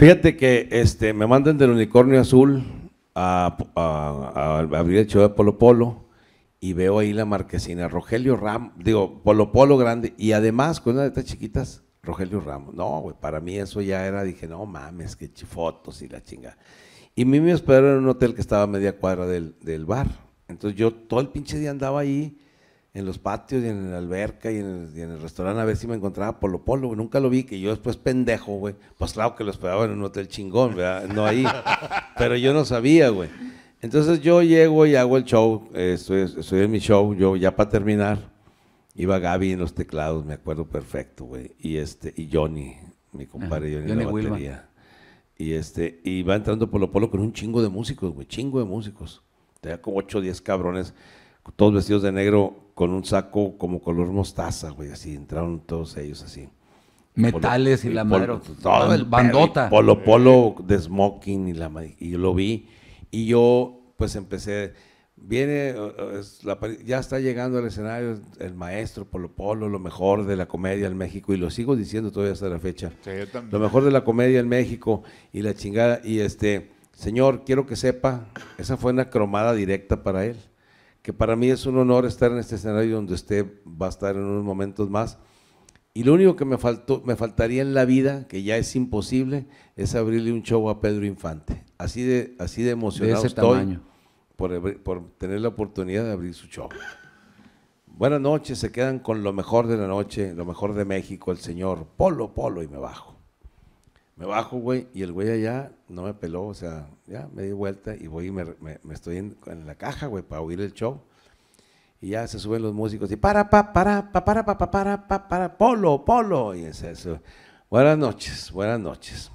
Fíjate que este, me mandan del unicornio azul a, abrir el show de Polo Polo y veo ahí la marquesina, Rogelio Ramos, digo, Polo Polo grande, y además con una de estas chiquitas, Rogelio Ramos. No, güey, para mí eso ya era, dije, no mames, qué chifotos y la chinga. Y mí me hospedaron en un hotel que estaba a media cuadra del, del bar. Entonces yo todo el pinche día andaba ahí en los patios y en la alberca y en, el, restaurante a ver si me encontraba Polo Polo, Nunca lo vi, que yo después pendejo, güey. Pues claro que lo esperaba en un hotel chingón, ¿verdad? No ahí. Pero yo no sabía, güey. Entonces yo llego y hago el show, eh, estoy, estoy, en mi show, yo ya para terminar, iba Gaby en los teclados, me acuerdo perfecto, güey. Y este, y Johnny, mi compadre Johnny, en la batería. Y este, y va entrando Polo Polo con un chingo de músicos, güey, chingo de músicos. Tenía como 8 o 10 cabrones todos vestidos de negro con un saco como color mostaza, güey, así entraron todos ellos así. Metales y la todo el bandota. Polo polo de smoking y la y yo lo vi y yo pues empecé viene ya está llegando al escenario el maestro Polo Polo, lo mejor de la comedia en México y lo sigo diciendo todavía hasta la fecha. lo mejor de la comedia en México y la chingada y este señor, quiero que sepa, esa fue una cromada directa para él que para mí es un honor estar en este escenario donde usted va a estar en unos momentos más. Y lo único que me, faltó, me faltaría en la vida, que ya es imposible, es abrirle un show a Pedro Infante. Así de, así de emocionado estoy por, por, tener la oportunidad de abrir su show. Buenas noches, se quedan con lo mejor de la noche, lo mejor de México, el señor Polo Polo y me bajo. Me bajo, güey, y el güey allá no me peló, o sea, ya me di vuelta y voy y me, me, estoy en, la caja, güey, para oír el show. Y ya se suben los músicos y para, pa, para, pa, para, pa, para, pa, para, polo, polo. Y es eso. Buenas noches, buenas noches.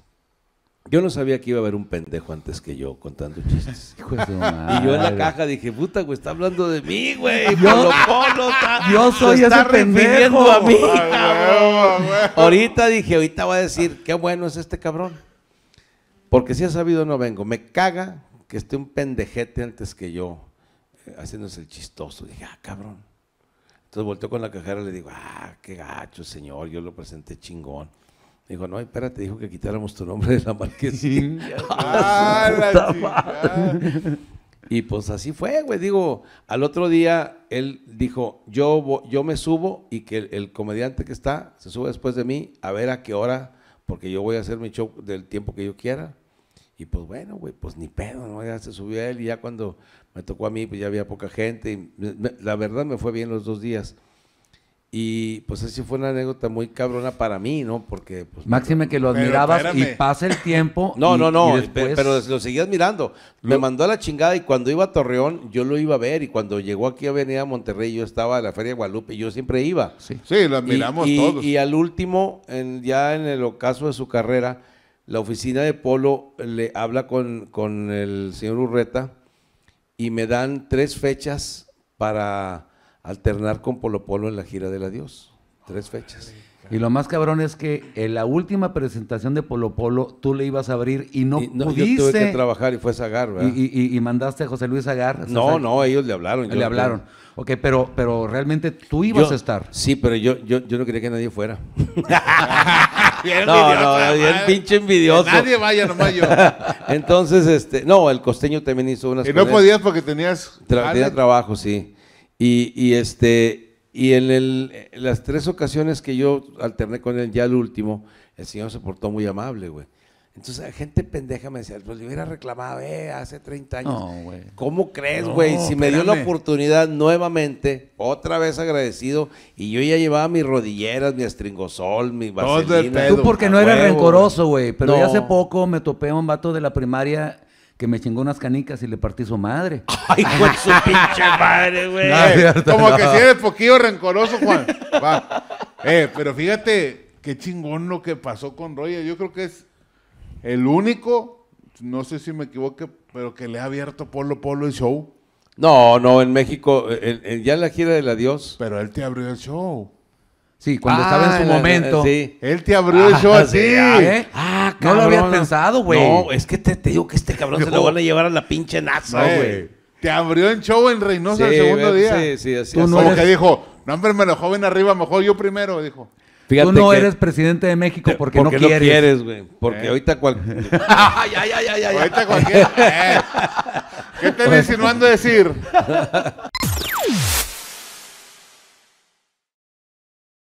Yo no sabía que iba a haber un pendejo antes que yo contando chistes. Y yo en la caja dije, puta, güey, está hablando de mí, güey. yo soy pendejo. a mí, Ahorita dije, ahorita voy a decir, qué bueno es este cabrón. Porque si ha sabido no vengo. Me caga que esté un pendejete antes que yo eh, haciéndose el chistoso. Dije, ah, cabrón. Entonces volteó con la cajera y le digo, ah, qué gacho, señor, yo lo presenté chingón. Dijo, no, espérate, dijo que quitáramos tu nombre de la marquesina. Ah, y pues así fue, güey. Digo, al otro día él dijo, yo, yo me subo y que el, comediante que está se sube después de mí a ver a qué hora, porque yo voy a hacer mi show del tiempo que yo quiera. Y pues bueno, güey, pues ni pedo, ¿no? Ya se subió él y ya cuando me tocó a mí, pues ya había poca gente. Y la verdad me fue bien los dos días. Y pues así fue una anécdota muy cabrona para mí, ¿no? Porque pues máxime que lo admirabas y pasa el tiempo. no, no, no, pero lo seguías mirando. Me mandó a la chingada y cuando iba a Torreón yo lo iba a ver y cuando llegó aquí a Avenida Monterrey yo estaba en la Feria de Guadalupe y yo siempre iba. Sí, lo admiramos todos. Y al último, ya en el ocaso de su carrera, la oficina de Polo le habla con el señor Urreta y me dan tres fechas para alternar con Polo Polo en la gira del adiós. Tres fechas. Y lo más cabrón es que en la última presentación de Polo Polo tú le ibas a abrir y no, pudiste. Yo tuve que trabajar y fue Sagar, ¿verdad? Y, mandaste a José Luis Zagar. No, no, ellos le hablaron. Le hablaron. Ok, pero, pero realmente tú ibas a estar. Sí, pero yo, yo, yo no quería que nadie fuera. no, no, el pinche envidioso. nadie vaya, nomás yo. Entonces, este, no, el costeño también hizo unas. Y no podías porque tenías. tenía trabajo, sí. Y, este, y en, las tres ocasiones que yo alterné con él, ya el último, el señor se portó muy amable, güey. Entonces, gente pendeja me decía, pues le hubiera reclamado, eh, hace 30 años. No, ¿Cómo crees, güey? si me dio la oportunidad nuevamente, otra vez agradecido, y yo ya llevaba mis rodilleras, mi estringosol, mi vaselina. Tú porque no eres rencoroso, güey, pero hace poco me topé a un vato de la primaria que me chingó unas canicas y le partí su madre. Ay, con su pinche madre, güey. Como que si eres poquillo rencoroso, Juan. Va. Eh, pero fíjate qué chingón lo que pasó con Roya. Yo creo que es el único, no sé si me equivoque, pero que le ha abierto Polo Polo el show. No, no, en México, eh, eh, eh, ya en la gira del adiós. Pero él te abrió el show. Sí, cuando estaba en su ah, momento. sí. Él te abrió el ah, show así. No lo había pensado, güey. No, es que te, digo que este cabrón se lo van a llevar a la pinche NASA, güey. Te abrió en show en Reynosa el segundo día. Sí, sí, así. Tú Como que dijo, no, hombre, me lo joven arriba, mejor yo primero, dijo. Fíjate Tú no eres presidente de México porque, porque no quieres. güey. porque eh. ahorita cual... ay, ay, ay, ay, ay, Ahorita cualquiera... ¿Qué eh. ¿Qué estás pues, insinuando decir?